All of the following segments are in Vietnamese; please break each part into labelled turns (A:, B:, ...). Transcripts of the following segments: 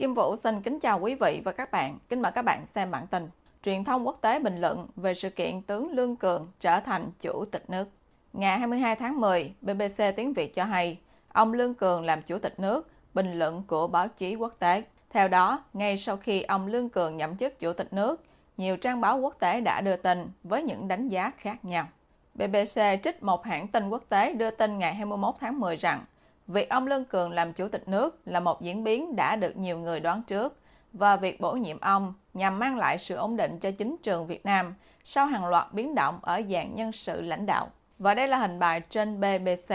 A: Kim Vũ xin kính chào quý vị và các bạn. Kính mời các bạn xem bản tin. Truyền thông quốc tế bình luận về sự kiện tướng Lương Cường trở thành chủ tịch nước. Ngày 22 tháng 10, BBC tiếng Việt cho hay, ông Lương Cường làm chủ tịch nước, bình luận của báo chí quốc tế. Theo đó, ngay sau khi ông Lương Cường nhậm chức chủ tịch nước, nhiều trang báo quốc tế đã đưa tin với những đánh giá khác nhau. BBC trích một hãng tin quốc tế đưa tin ngày 21 tháng 10 rằng việc ông Lương Cường làm chủ tịch nước là một diễn biến đã được nhiều người đoán trước và việc bổ nhiệm ông nhằm mang lại sự ổn định cho chính trường Việt Nam sau hàng loạt biến động ở dạng nhân sự lãnh đạo. Và đây là hình bài trên BBC.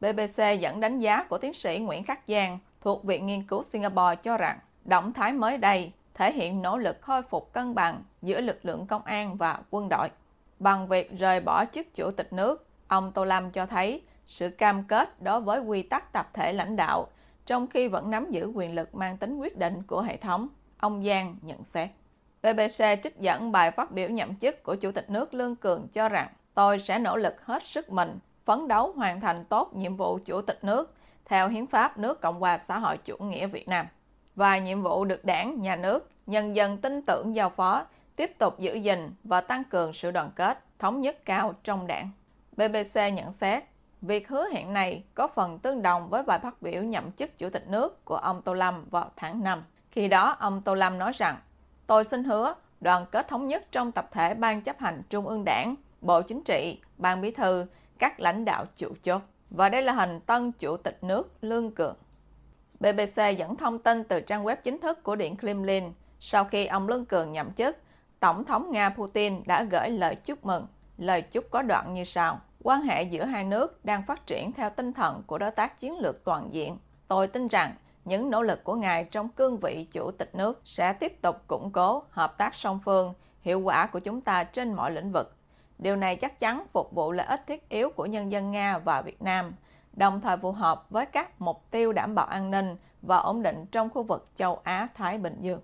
A: BBC dẫn đánh giá của tiến sĩ Nguyễn Khắc Giang thuộc Viện Nghiên cứu Singapore cho rằng động thái mới đây thể hiện nỗ lực khôi phục cân bằng giữa lực lượng công an và quân đội. Bằng việc rời bỏ chức chủ tịch nước, ông Tô Lâm cho thấy sự cam kết đối với quy tắc tập thể lãnh đạo, trong khi vẫn nắm giữ quyền lực mang tính quyết định của hệ thống, ông Giang nhận xét. BBC trích dẫn bài phát biểu nhậm chức của Chủ tịch nước Lương Cường cho rằng tôi sẽ nỗ lực hết sức mình, phấn đấu hoàn thành tốt nhiệm vụ Chủ tịch nước theo Hiến pháp nước Cộng hòa xã hội chủ nghĩa Việt Nam. Và nhiệm vụ được đảng, nhà nước, nhân dân tin tưởng giao phó, tiếp tục giữ gìn và tăng cường sự đoàn kết, thống nhất cao trong đảng. BBC nhận xét, Việc hứa hẹn này có phần tương đồng với bài phát biểu nhậm chức chủ tịch nước của ông Tô Lâm vào tháng 5. Khi đó, ông Tô Lâm nói rằng, tôi xin hứa đoàn kết thống nhất trong tập thể Ban chấp hành Trung ương Đảng, Bộ Chính trị, Ban Bí thư, các lãnh đạo chủ chốt. Và đây là hình tân chủ tịch nước Lương Cường. BBC dẫn thông tin từ trang web chính thức của Điện Kremlin sau khi ông Lương Cường nhậm chức, Tổng thống Nga Putin đã gửi lời chúc mừng. Lời chúc có đoạn như sau quan hệ giữa hai nước đang phát triển theo tinh thần của đối tác chiến lược toàn diện. Tôi tin rằng những nỗ lực của ngài trong cương vị chủ tịch nước sẽ tiếp tục củng cố hợp tác song phương hiệu quả của chúng ta trên mọi lĩnh vực. Điều này chắc chắn phục vụ lợi ích thiết yếu của nhân dân Nga và Việt Nam, đồng thời phù hợp với các mục tiêu đảm bảo an ninh và ổn định trong khu vực châu Á-Thái Bình Dương.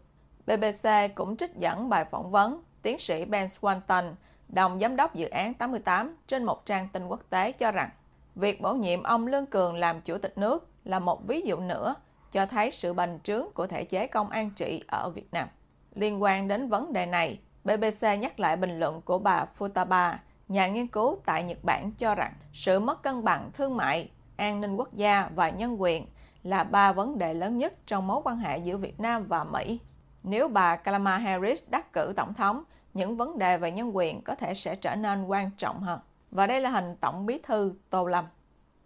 A: BBC cũng trích dẫn bài phỏng vấn tiến sĩ Ben Swanton, đồng giám đốc dự án 88 trên một trang tin quốc tế cho rằng việc bổ nhiệm ông Lương Cường làm chủ tịch nước là một ví dụ nữa cho thấy sự bành trướng của thể chế công an trị ở Việt Nam. Liên quan đến vấn đề này, BBC nhắc lại bình luận của bà Futaba, nhà nghiên cứu tại Nhật Bản cho rằng sự mất cân bằng thương mại, an ninh quốc gia và nhân quyền là ba vấn đề lớn nhất trong mối quan hệ giữa Việt Nam và Mỹ. Nếu bà Kamala Harris đắc cử tổng thống, những vấn đề về nhân quyền có thể sẽ trở nên quan trọng hơn. Và đây là hình Tổng bí thư Tô Lâm.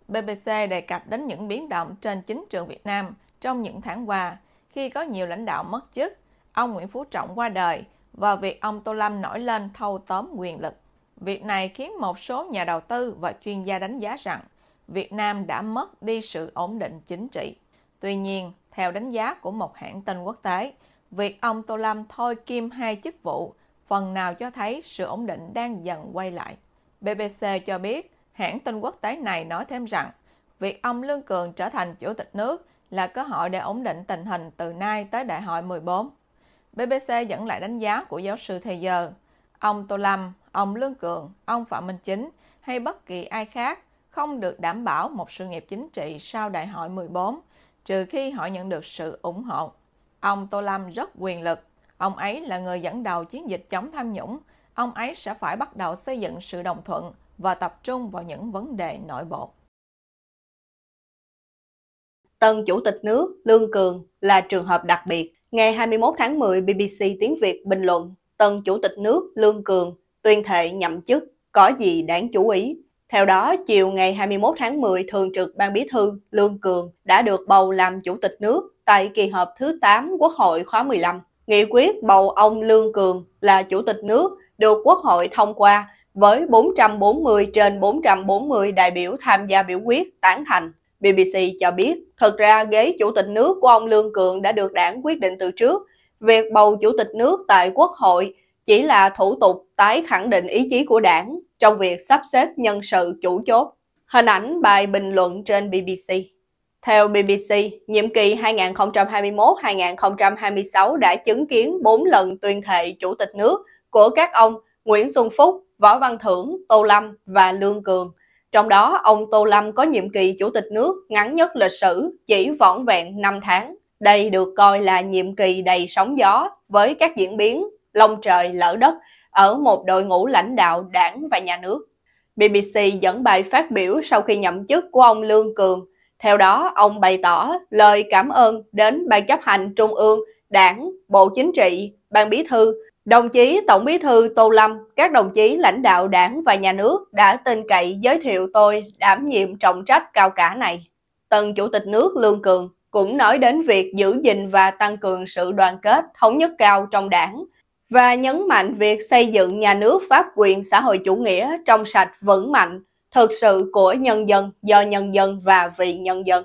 A: BBC đề cập đến những biến động trên chính trường Việt Nam trong những tháng qua khi có nhiều lãnh đạo mất chức, ông Nguyễn Phú Trọng qua đời và việc ông Tô Lâm nổi lên thâu tóm quyền lực. Việc này khiến một số nhà đầu tư và chuyên gia đánh giá rằng Việt Nam đã mất đi sự ổn định chính trị. Tuy nhiên, theo đánh giá của một hãng tin quốc tế, việc ông Tô Lâm thôi kiêm hai chức vụ phần nào cho thấy sự ổn định đang dần quay lại. BBC cho biết, hãng tin quốc tế này nói thêm rằng, việc ông Lương Cường trở thành chủ tịch nước là cơ hội để ổn định tình hình từ nay tới đại hội 14. BBC dẫn lại đánh giá của giáo sư Thầy Giờ. Ông Tô Lâm, ông Lương Cường, ông Phạm Minh Chính hay bất kỳ ai khác không được đảm bảo một sự nghiệp chính trị sau đại hội 14, trừ khi họ nhận được sự ủng hộ. Ông Tô Lâm rất quyền lực, Ông ấy là người dẫn đầu chiến dịch chống tham nhũng. Ông ấy sẽ phải bắt đầu xây dựng sự đồng thuận và tập trung vào những vấn đề nội bộ.
B: Tân Chủ tịch nước Lương Cường là trường hợp đặc biệt. Ngày 21 tháng 10, BBC tiếng Việt bình luận Tân Chủ tịch nước Lương Cường tuyên thệ nhậm chức, có gì đáng chú ý. Theo đó, chiều ngày 21 tháng 10, Thường trực Ban Bí thư Lương Cường đã được bầu làm Chủ tịch nước tại kỳ họp thứ 8 Quốc hội khóa 15 nghị quyết bầu ông Lương Cường là Chủ tịch nước được Quốc hội thông qua với 440 trên 440 đại biểu tham gia biểu quyết tán thành. BBC cho biết, thật ra ghế Chủ tịch nước của ông Lương Cường đã được đảng quyết định từ trước. Việc bầu Chủ tịch nước tại Quốc hội chỉ là thủ tục tái khẳng định ý chí của đảng trong việc sắp xếp nhân sự chủ chốt. Hình ảnh bài bình luận trên BBC. Theo BBC, nhiệm kỳ 2021-2026 đã chứng kiến 4 lần tuyên thệ chủ tịch nước của các ông Nguyễn Xuân Phúc, Võ Văn Thưởng, Tô Lâm và Lương Cường. Trong đó, ông Tô Lâm có nhiệm kỳ chủ tịch nước ngắn nhất lịch sử, chỉ vỏn vẹn 5 tháng. Đây được coi là nhiệm kỳ đầy sóng gió với các diễn biến lông trời lỡ đất ở một đội ngũ lãnh đạo đảng và nhà nước. BBC dẫn bài phát biểu sau khi nhậm chức của ông Lương Cường theo đó, ông bày tỏ lời cảm ơn đến Ban chấp hành Trung ương, Đảng, Bộ Chính trị, Ban Bí thư, đồng chí Tổng Bí thư Tô Lâm, các đồng chí lãnh đạo đảng và nhà nước đã tin cậy giới thiệu tôi đảm nhiệm trọng trách cao cả này. Tân Chủ tịch nước Lương Cường cũng nói đến việc giữ gìn và tăng cường sự đoàn kết, thống nhất cao trong đảng và nhấn mạnh việc xây dựng nhà nước pháp quyền xã hội chủ nghĩa trong sạch vững mạnh, thực sự của nhân dân, do nhân dân và vì nhân dân.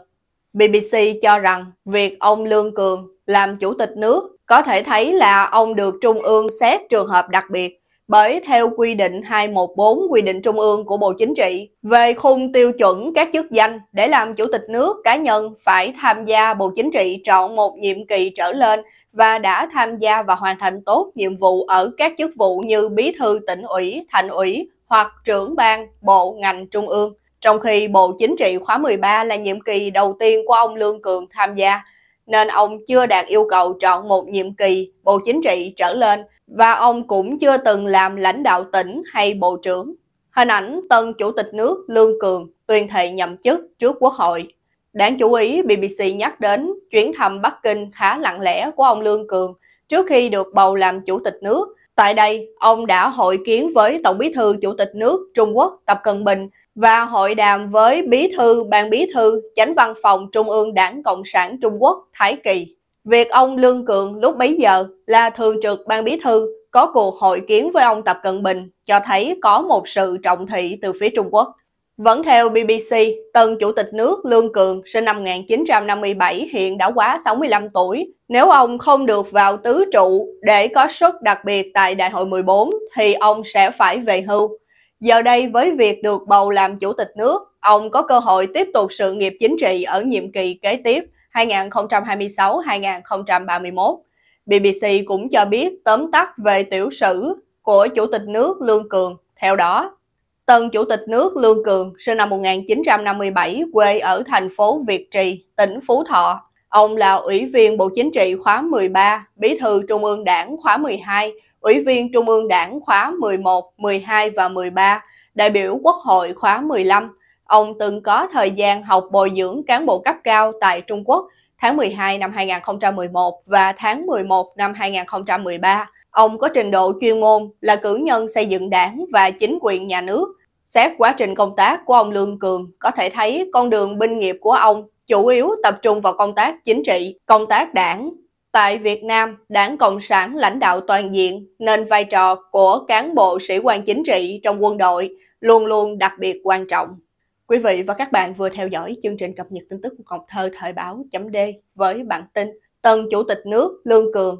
B: BBC cho rằng việc ông Lương Cường làm chủ tịch nước có thể thấy là ông được Trung ương xét trường hợp đặc biệt bởi theo quy định 214 quy định Trung ương của Bộ Chính trị về khung tiêu chuẩn các chức danh để làm chủ tịch nước cá nhân phải tham gia Bộ Chính trị trọn một nhiệm kỳ trở lên và đã tham gia và hoàn thành tốt nhiệm vụ ở các chức vụ như bí thư tỉnh ủy, thành ủy, hoặc trưởng ban bộ ngành trung ương, trong khi Bộ Chính trị khóa 13 là nhiệm kỳ đầu tiên của ông Lương Cường tham gia, nên ông chưa đạt yêu cầu chọn một nhiệm kỳ Bộ Chính trị trở lên và ông cũng chưa từng làm lãnh đạo tỉnh hay Bộ trưởng. Hình ảnh tân Chủ tịch nước Lương Cường tuyên thệ nhậm chức trước Quốc hội. Đáng chú ý, BBC nhắc đến chuyến thăm Bắc Kinh khá lặng lẽ của ông Lương Cường trước khi được bầu làm Chủ tịch nước Tại đây, ông đã hội kiến với Tổng bí thư Chủ tịch nước Trung Quốc Tập Cận Bình và hội đàm với Bí thư Ban Bí thư Chánh Văn phòng Trung ương Đảng Cộng sản Trung Quốc Thái Kỳ. Việc ông Lương Cường lúc bấy giờ là thường trực Ban Bí thư có cuộc hội kiến với ông Tập Cận Bình cho thấy có một sự trọng thị từ phía Trung Quốc. Vẫn theo BBC, tân chủ tịch nước Lương Cường sinh năm 1957 hiện đã quá 65 tuổi. Nếu ông không được vào tứ trụ để có suất đặc biệt tại Đại hội 14 thì ông sẽ phải về hưu. Giờ đây với việc được bầu làm chủ tịch nước, ông có cơ hội tiếp tục sự nghiệp chính trị ở nhiệm kỳ kế tiếp 2026-2031. BBC cũng cho biết tóm tắt về tiểu sử của chủ tịch nước Lương Cường. Theo đó, Tân Chủ tịch nước Lương Cường, sinh năm 1957, quê ở thành phố Việt Trì, tỉnh Phú Thọ. Ông là Ủy viên Bộ Chính trị khóa 13, Bí thư Trung ương Đảng khóa 12, Ủy viên Trung ương Đảng khóa 11, 12 và 13, đại biểu Quốc hội khóa 15. Ông từng có thời gian học bồi dưỡng cán bộ cấp cao tại Trung Quốc tháng 12 năm 2011 và tháng 11 năm 2013 Ông có trình độ chuyên môn là cử nhân xây dựng đảng và chính quyền nhà nước. Xét quá trình công tác của ông Lương Cường, có thể thấy con đường binh nghiệp của ông chủ yếu tập trung vào công tác chính trị, công tác đảng. Tại Việt Nam, đảng Cộng sản lãnh đạo toàn diện nên vai trò của cán bộ sĩ quan chính trị trong quân đội luôn luôn đặc biệt quan trọng. Quý vị và các bạn vừa theo dõi chương trình cập nhật tin tức của Ngọc Thơ Thời báo D với bản tin Tân Chủ tịch nước Lương Cường